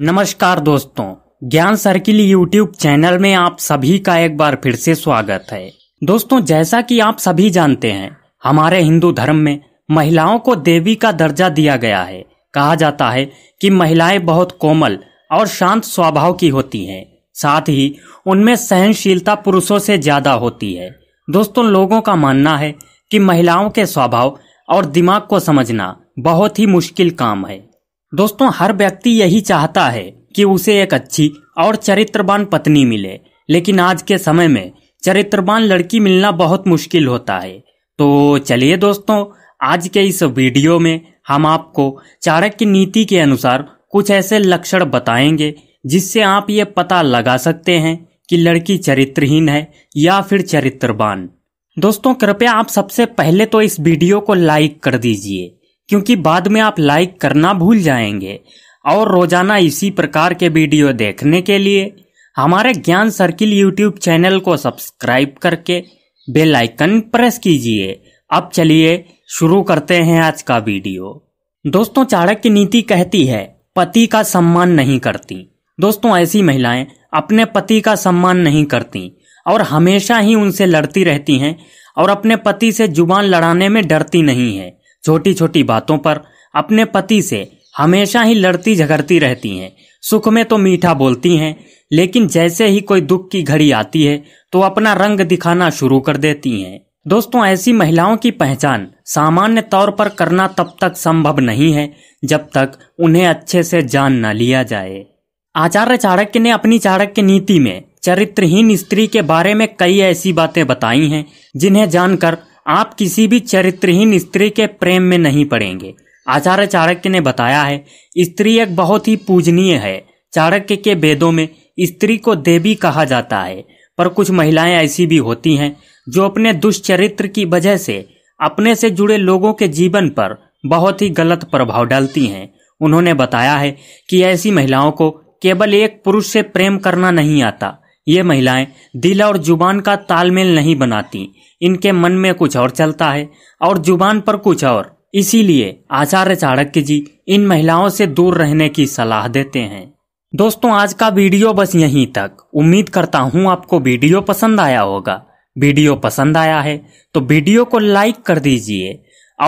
नमस्कार दोस्तों ज्ञान सर्किल यूट्यूब चैनल में आप सभी का एक बार फिर से स्वागत है दोस्तों जैसा कि आप सभी जानते हैं हमारे हिंदू धर्म में महिलाओं को देवी का दर्जा दिया गया है कहा जाता है कि महिलाएं बहुत कोमल और शांत स्वभाव की होती हैं साथ ही उनमें सहनशीलता पुरुषों से ज्यादा होती है दोस्तों लोगों का मानना है कि महिलाओं के स्वभाव और दिमाग को समझना बहुत ही मुश्किल काम है दोस्तों हर व्यक्ति यही चाहता है कि उसे एक अच्छी और चरित्रवान पत्नी मिले लेकिन आज के समय में चरित्रवान लड़की मिलना बहुत मुश्किल होता है तो चलिए दोस्तों आज के इस वीडियो में हम आपको चारक की नीति के अनुसार कुछ ऐसे लक्षण बताएंगे जिससे आप ये पता लगा सकते हैं कि लड़की चरित्रहीन है या फिर चरित्रवान दोस्तों कृपया आप सबसे पहले तो इस वीडियो को लाइक कर दीजिए क्योंकि बाद में आप लाइक करना भूल जाएंगे और रोजाना इसी प्रकार के वीडियो देखने के लिए हमारे ज्ञान सर्किल यूट्यूब चैनल को सब्सक्राइब करके बेल आइकन प्रेस कीजिए अब चलिए शुरू करते हैं आज का वीडियो दोस्तों चाणक्य नीति कहती है पति का सम्मान नहीं करती दोस्तों ऐसी महिलाएं अपने पति का सम्मान नहीं करती और हमेशा ही उनसे लड़ती रहती हैं और अपने पति से जुबान लड़ाने में डरती नहीं है छोटी छोटी बातों पर अपने पति से हमेशा ही लड़ती झगड़ती रहती हैं सुख में तो मीठा बोलती हैं लेकिन जैसे ही कोई दुख की घड़ी आती है तो अपना रंग दिखाना शुरू कर देती हैं दोस्तों ऐसी महिलाओं की पहचान सामान्य तौर पर करना तब तक संभव नहीं है जब तक उन्हें अच्छे से जान न लिया जाए आचार्य चाणक्य ने अपनी चाणक्य नीति में चरित्रहीन स्त्री के बारे में कई ऐसी बातें बताई हैं जिन्हें जानकर आप किसी भी चरित्रहीन स्त्री के प्रेम में नहीं पड़ेंगे आचार्य चाणक्य ने बताया है स्त्री एक बहुत ही पूजनीय है चाणक्य के वेदों में स्त्री को देवी कहा जाता है पर कुछ महिलाएं ऐसी भी होती हैं जो अपने दुष्चरित्र की वजह से अपने से जुड़े लोगों के जीवन पर बहुत ही गलत प्रभाव डालती हैं उन्होंने बताया है कि ऐसी महिलाओं को केवल एक पुरुष से प्रेम करना नहीं आता ये महिलाएं दिल और जुबान का तालमेल नहीं बनाती इनके मन में कुछ और चलता है और जुबान पर कुछ और इसीलिए आचार्य चाणक्य जी इन महिलाओं से दूर रहने की सलाह देते हैं दोस्तों आज का वीडियो बस यहीं तक उम्मीद करता हूँ आपको वीडियो पसंद आया होगा वीडियो पसंद आया है तो वीडियो को लाइक कर दीजिए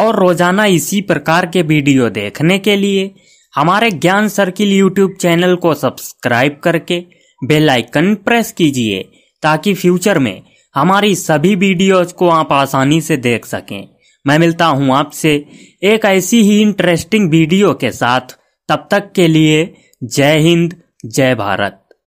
और रोजाना इसी प्रकार के वीडियो देखने के लिए हमारे ज्ञान सर्किल यूट्यूब चैनल को सब्सक्राइब करके बेल आइकन प्रेस कीजिए ताकि फ्यूचर में हमारी सभी वीडियोज को आप आसानी से देख सकें मैं मिलता हूं आपसे एक ऐसी ही इंटरेस्टिंग वीडियो के साथ तब तक के लिए जय हिंद जय भारत